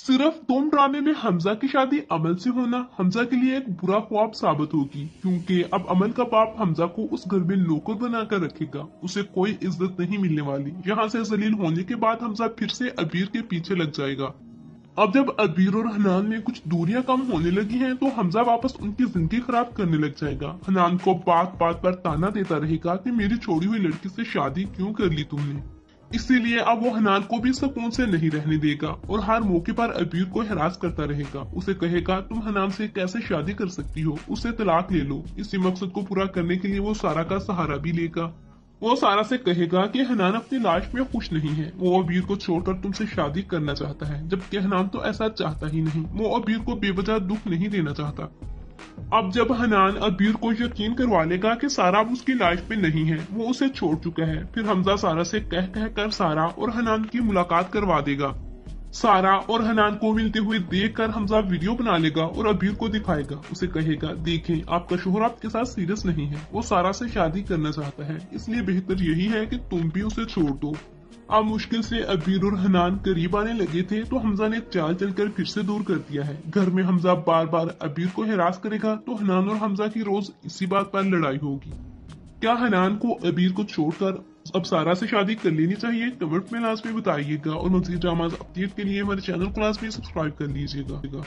सिर्फ तुम ड्रामे में हमजा की शादी अमल से होना हमजा के लिए एक बुरा ख्वाब साबित होगी क्योंकि अब अमल का बाप हमजा को उस घर में नौकर बनाकर रखेगा उसे कोई इज्जत नहीं मिलने वाली यहाँ से जलील होने के बाद हमजा फिर से अबीर के पीछे लग जाएगा अब जब अबीर और हनान में कुछ दूरियां कम होने लगी हैं तो हमजा वापस उनकी जिंदगी खराब करने लग जाएगा हनान को बात बात पर ताना देता रहेगा कि मेरी छोड़ी हुई लड़की से शादी क्यों कर ली तुमने इसीलिए अब वो हनान को भी सुकून से नहीं रहने देगा और हर मौके पर अबीर को हरास करता रहेगा उसे कहेगा तुम हनान से कैसे शादी कर सकती हो उसे तलाक ले लो इसी मकसद को पूरा करने के लिए वो सारा का सहारा भी लेगा वो सारा से कहेगा कि हनान अपनी लाइफ में खुश नहीं है वो अबीर को छोड़कर तुमसे शादी करना चाहता है जबकि हनान तो ऐसा चाहता ही नहीं वो अबीर को बेवजह दुख नहीं देना चाहता अब जब हनान अबीर को यकीन करवा लेगा कि सारा अब उसकी लाइफ में नहीं है वो उसे छोड़ चुका है फिर हमजा सारा से कह कह कर सारा और हनान की मुलाकात करवा देगा सारा और हनान को मिलते हुए देख कर हमजा वीडियो बना लेगा और अबीर को दिखाएगा उसे कहेगा देखें आपका शोहर आपके साथ सीरियस नहीं है वो सारा से शादी करना चाहता है इसलिए बेहतर यही है कि तुम भी उसे छोड़ दो अब मुश्किल से अबीर और हनान करीब आने लगे थे तो हमजा ने चाल चलकर फिर से दूर कर दिया है घर में हमजा बार बार अबीर को हरास करेगा तो हनान और हमजा की रोज इसी बात पर लड़ाई होगी क्या हनान को अबीर को छोड़कर अब सारा से शादी कर लेनी चाहिए कमेंट में लाजमी बताइएगा और मजीद ड्रामा अपडेट के लिए हमारे चैनल को लाजमी सब्सक्राइब कर लीजिएगा